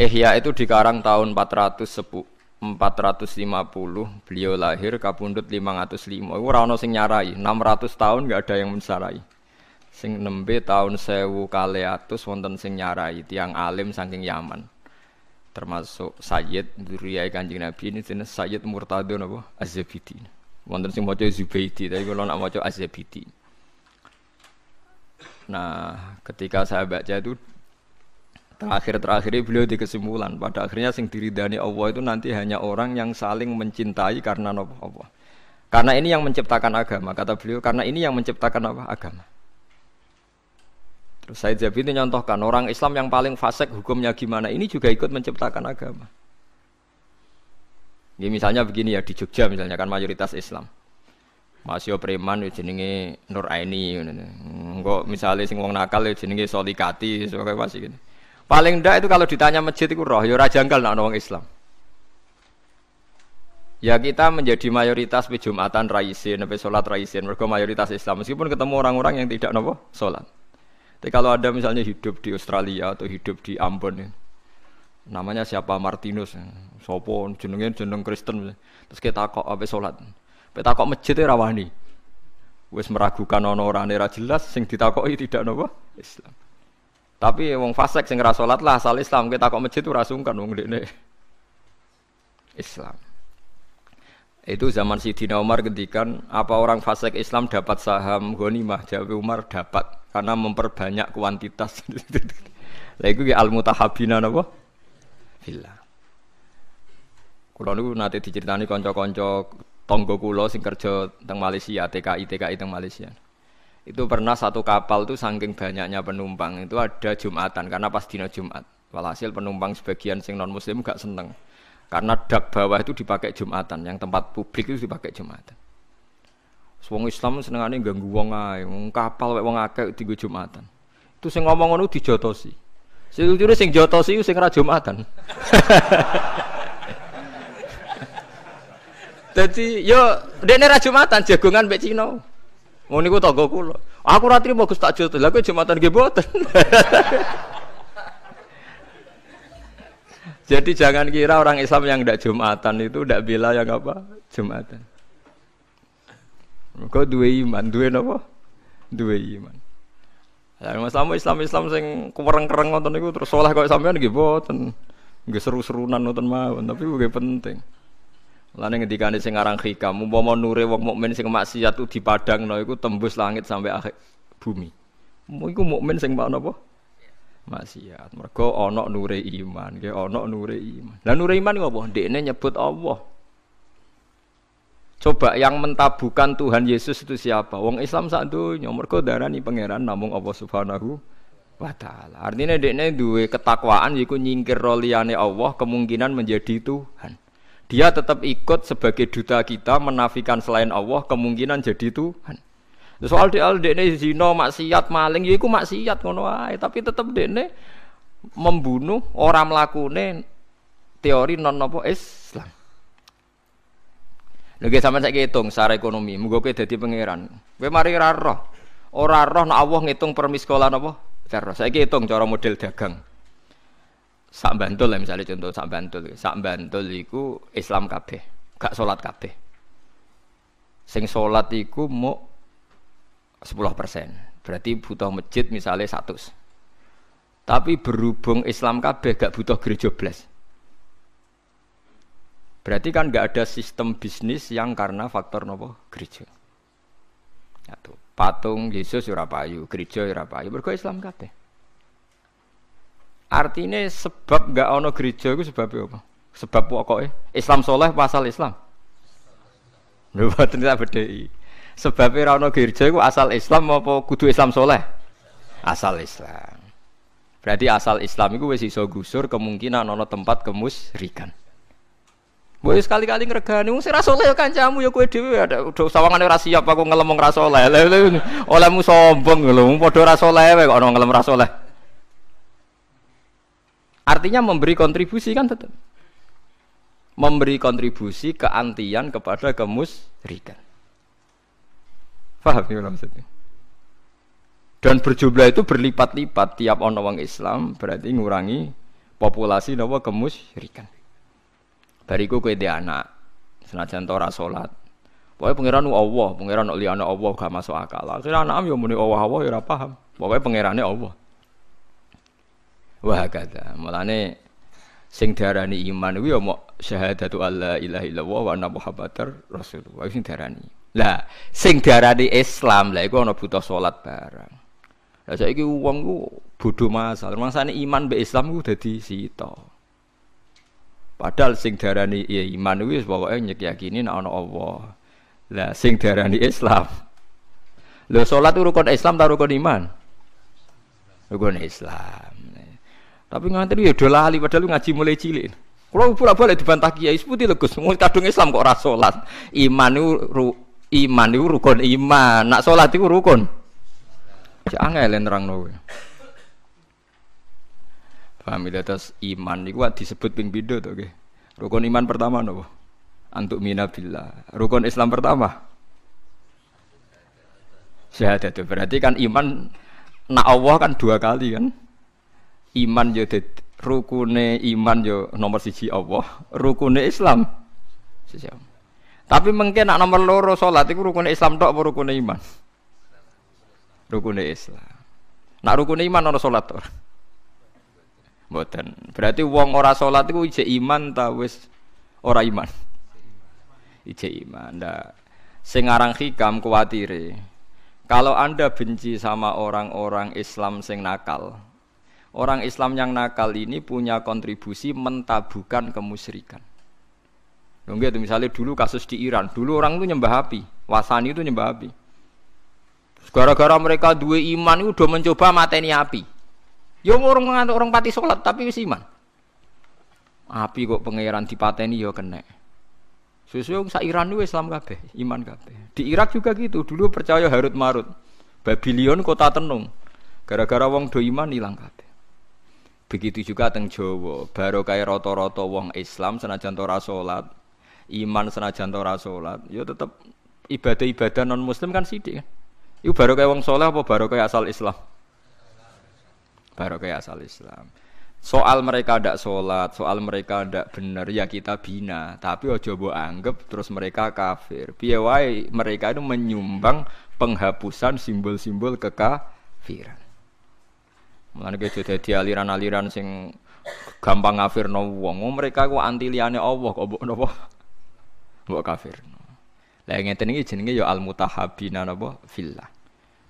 Ihya itu di karang tahun 450 beliau lahir kabundut 505 ora ana sing nyarai 600 tahun nggak ada yang mensarai sing nembe tahun sewu kaleatus wonten sing nyarai tiang alim saking Yaman termasuk Sayyid Duriyai Kanjeng Nabi ini jenis Sayyid Murtado napa Azabiti wonten sing maca Zubaidi tapi kalau nak maca Azabiti nah ketika saya baca itu Terakhir-terakhir beliau di kesimpulan pada akhirnya sing diridani Allah itu nanti hanya orang yang saling mencintai karena nopo Allah. Karena ini yang menciptakan agama kata beliau karena ini yang menciptakan apa agama. Terus saya jadi itu nyontohkan orang Islam yang paling fasik hukumnya gimana ini juga ikut menciptakan agama. ini misalnya begini ya di Jogja misalnya kan mayoritas Islam. Masih preman ya jenenge Nur Aini misalnya Engko sing wong nakal ya jenenge Solikati sebagai masih gitu. Paling ndak itu kalau ditanya masjid itu roh, ya ora janggal nak wong Islam. Ya kita menjadi mayoritas di Jumatan raisin, nabi sholat raisin, mereka mayoritas Islam. Meskipun ketemu orang-orang yang tidak nopo sholat. Tapi kalau ada misalnya hidup di Australia atau hidup di Ambon, ya. namanya siapa Martinus, ya. sopo jenengnya jeneng Kristen, terus kita kok apa sholat, kita kok masjid ya rawani, wes meragukan ono orang jelas, sing ditakoki tidak nopo Islam. Tapi wong fasik sing ora salat lah asal Islam kita kok masjid ora sungkan wong dekne. Islam. Itu zaman Sidina Umar gendikan apa orang fasik Islam dapat saham ghanimah? Jawa Umar dapat karena memperbanyak kuantitas. Lah iku ya al-mutahabbina napa? Billah. Kulo niku nate diceritani kanca-kanca tangga kula sing kerja teng Malaysia, TKI TKI teng Malaysia. Itu pernah satu kapal tuh saking banyaknya penumpang itu ada Jumatan karena pas dina Jumat. Walhasil penumpang sebagian sing non muslim gak seneng. Karena dak bawah itu dipakai Jumatan, yang tempat publik itu dipakai Jumatan. Wong Islam seneng aneh ganggu wong ae, wong kapal wong akeh tiga Jumatan. Itu sing ngomong ngono dijotosi. Sejujurnya sing jotosi sing ra Jumatan. Jadi yo dene ra Jumatan jagongan mbek Cina. Mau niku tangga gak Aku ratri mau tak jotos. Lah jumatan nggih Jadi jangan kira orang Islam yang tidak jumatan itu tidak bela yang apa jumatan. Kau dua iman, dua apa? Dua iman. Ya, Islam Islam Islam sing kuwereng-kereng nonton itu terus soleh kau sampean gitu, nggih seru-serunan nonton mawon, tapi gue penting. Lane ngendikane sing aran hikam, umpama nure wong mukmin sing maksiat ku dipadangno iku tembus langit sampai akhir bumi. Iku mukmin sing mak napa? Maksiat. Mergo ana nure iman, nggih ana nure iman. Lah nure iman ngopo? Ndekne nyebut Allah. Coba yang mentabukan Tuhan Yesus itu siapa? Wong Islam saat sak donya mergo darani pangeran namung Allah Subhanahu wa taala. Artinya dekne duwe ketakwaan yaiku nyingkir roliannya Allah kemungkinan menjadi Tuhan dia tetap ikut sebagai duta kita menafikan selain Allah kemungkinan jadi Tuhan soal dia dene zina maksiat maling ya iku maksiat ngono ae tapi tetap dene membunuh orang melakukan teori non nopo Islam lho ge sampean hitung secara ekonomi mugo kowe dadi pangeran kowe mari ora roh ora roh nek Allah ngitung per miskola napa terus saiki hitung cara model dagang sak bantul lah misalnya contoh sak bantul sak bantul itu Islam kabeh gak sholat kabeh sing sholat itu mau sepuluh persen. berarti butuh masjid misalnya satu tapi berhubung Islam kabeh gak butuh gereja belas berarti kan gak ada sistem bisnis yang karena faktor nopo gereja patung Yesus Surapayu gereja Surapayu berkah Islam kabeh Artinya sebab nggak ono gereja itu sebab apa? Sebab pokoknya Islam soleh pasal Islam. Lupa ternyata beda Sebab ora ono gereja itu asal Islam apa kudu Islam soleh? Asal Islam. Berarti asal Islam itu masih iso gusur kemungkinan ono tempat kemusrikan. Boy sekali-kali ngeregani, wong rasoleh kan jamu ya kue ya dewi ada ya udah sawangan ora siap aku ngelem rasoleh, Olehmu sombong lho, podo rasoleh, kok ono ngelem ra Artinya memberi kontribusi kan tetap. Memberi kontribusi keantian kepada kemusrikan. Faham ya maksudnya? Dan berjumlah itu berlipat-lipat tiap orang orang Islam berarti mengurangi populasi napa kemusyrikan. Bariku kowe dia anak senajan ora salat. pokoknya pangeran Allah, pangeran liya anak Allah gak masuk akal. Akhire anak yo ya muni Allah Allah ya ora paham. Pokoke pangerane Allah. Wah kata. Mulane sing darani iman kuwi ya mok syahadatu alla ilaha illallah wa anna muhammadar rasulullah sing darani. Lah sing darani Islam lah iku ana butuh salat bareng Lah saiki wong ku bodho masal. Mangsane iman be Islam ku dadi situ. Padahal sing darani ya iman kuwi wis pokoke nyek yakini nek ana Allah. Lah sing darani Islam. Lho salat rukun Islam ta rukun iman? Rukun Islam. Tapi ngantri ya udah lali padahal ngaji mulai cilik. Kalau pura boleh dibantah kiai seperti lo gus. kadung Islam kok ora salat. Iman itu ru, iman itu rukun iman, nak salat itu rukun. Jangan angel orang kowe. Paham ya atas iman niku disebut ping pindho to nggih. Rukun iman pertama nopo. Antuk minabillah. Rukun Islam pertama. Sehat Syahadat. Berarti kan iman nak Allah kan dua kali kan? iman yo rukune iman yo nomor siji Allah, rukune Islam. Tapi mungkin nak nomor loro salat iku rukune Islam tok apa rukune iman? Rukune Islam. Nak rukune iman ora salat tok. Mboten. Berarti wong ora salat iku ijek iman ta wis ora iman? Ijek iman. Nah, sing aran hikam kuwatire. Kalau Anda benci sama orang-orang Islam sing nakal, orang Islam yang nakal ini punya kontribusi mentabukan kemusyrikan. Nunggu itu misalnya dulu kasus di Iran, dulu orang itu nyembah api, wasani itu nyembah api. Gara-gara mereka dua iman itu udah mencoba mateni api. Ya orang mengantuk orang pati sholat tapi wis iman. Api kok pangeran dipateni ya kena. Sesuai sa Iran itu Islam kabeh, iman kabeh. Di Irak juga gitu, dulu percaya Harut Marut. Babylon kota tenung. Gara-gara wong do iman hilang kabeh. Begitu juga teng Jawa, kayak roto-roto wong Islam senajan ora salat, iman senajan ora salat, ya tetep ibadah-ibadah non muslim kan sithik kan. Iku kayak wong saleh apa baru kayak asal Islam? baru kayak asal Islam. Soal mereka ndak sholat, soal mereka ndak bener, ya kita bina. Tapi ojo mbok anggap terus mereka kafir. Piye mereka itu menyumbang penghapusan simbol-simbol kekafiran. Mulane kejo dadi aliran-aliran sing gampang ngafirno wong. Mereka ku anti liyane Allah kok mbok napa? Mbok kafir. Lah ngeten iki jenenge ya al-mutahabina napa fillah.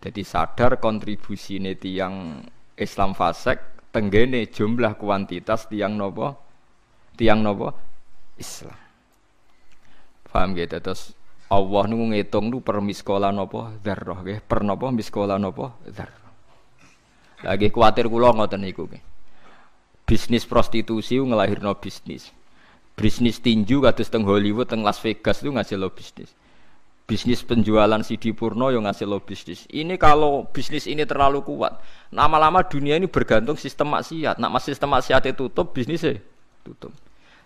Jadi sadar kontribusi neti yang Islam fasek tenggene jumlah kuantitas tiang nopo tiang nopo Islam. Paham gitu terus Allah nunggu ngitung lu per miskola nopo darroh gitu per nopo miskola nopo darroh. Lagi khawatir kula ngoten niku Bisnis prostitusi ngelahirno bisnis. Bisnis tinju kados teng Hollywood teng Las Vegas itu lo bisnis. Bisnis penjualan CD porno yang ngasih lo bisnis. Ini kalau bisnis ini terlalu kuat, lama-lama dunia ini bergantung sistem maksiat. Nak mas sistem maksiat itu e tutup, bisnisnya e tutup.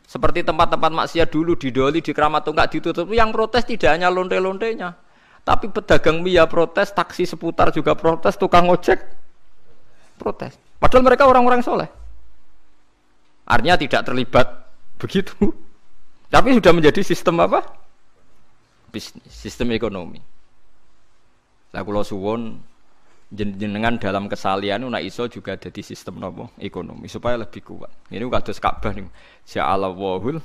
Seperti tempat-tempat maksiat dulu di Doli, di Keramat nggak ditutup. Yang protes tidak hanya londe lontenya tapi pedagang mie ya protes, taksi seputar juga protes, tukang ojek protes. Padahal mereka orang-orang soleh. Artinya tidak terlibat begitu. Tapi sudah menjadi sistem apa? Bisnis, sistem ekonomi. Lah kula suwon jenengan dalam kesalian una iso juga jadi sistem nopo ekonomi supaya lebih kuat. Ini kados Ka'bah niku. Ja'ala wahul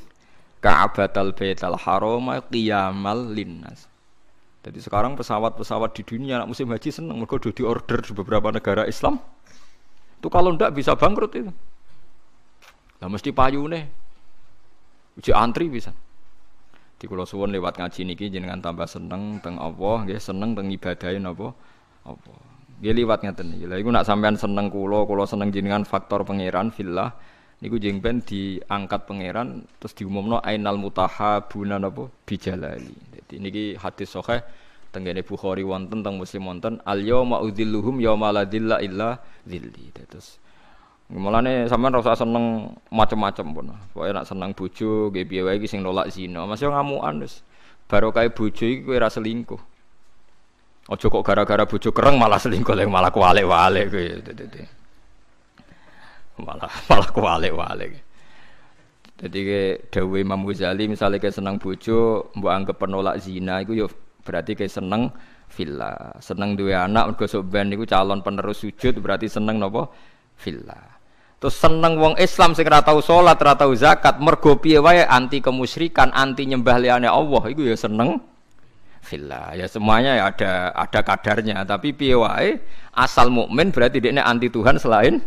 Ka'bah Baital Harama qiyamal linnas. Jadi sekarang pesawat-pesawat di dunia anak musim haji senang mereka di order di beberapa negara Islam. Itu kalau ndak bisa bangkrut itu. Lah mesti payu nih. Uji antri bisa. Di kula suwun lewat ngaji niki jenengan tambah seneng teng Allah ya seneng teng ibadahin apa apa. Nggih liwat nih. Ya Lah iku nak sampean seneng kulo, kulo seneng jenengan faktor pangeran fillah niku jeng diangkat pangeran terus diumumno ainal mutahabuna napa bijalali. Dadi niki hadis sahih tenggene Bukhari wonten teng Muslim wonten al yauma udzilluhum yauma la dzilla illa dzilli. Terus Mulane sampean ora seneng macem-macem pun. Pokoke nak seneng bojo nggih piye wae iki sing nolak zina, masih ngamukan wis. Barokahe bojo iki kowe ora selingkuh. Aja kok gara-gara bojo kereng malah selingkuh malah kuwalik-walik kowe malah malah kualik-walik. Jadi ke Dewi Mamuzali misalnya kayak seneng bujo, mbok anggap penolak zina itu ya berarti kayak seneng villa, seneng dua anak gosok sok ben itu calon penerus sujud berarti seneng nopo villa. Terus seneng wong Islam sing ora tau salat, ora tau zakat, mergo piye anti kemusyrikan, anti nyembah liyane Allah iku ya seneng villa. Ya semuanya ya ada ada kadarnya, tapi piye asal mukmin berarti dia anti Tuhan selain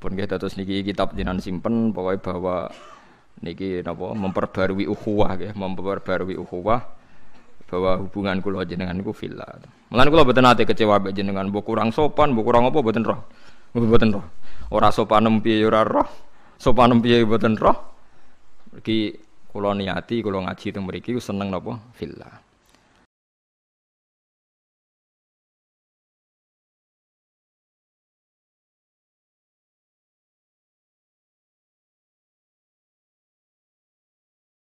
pun kita terus niki kitab jinan simpen pokoknya bahwa niki napa memperbarui ukhuwah ya, memperbarui ukhuwah bahwa hubungan kula jenengan niku villa. Mulan kula boten kecewa mbek jenengan, mbok kurang sopan, mbok kurang apa boten roh. Boten roh. Ora sopan piye ya ora roh. Sopan piye ya boten roh. Iki kula niati kula ngaji teng mriki seneng napa villa.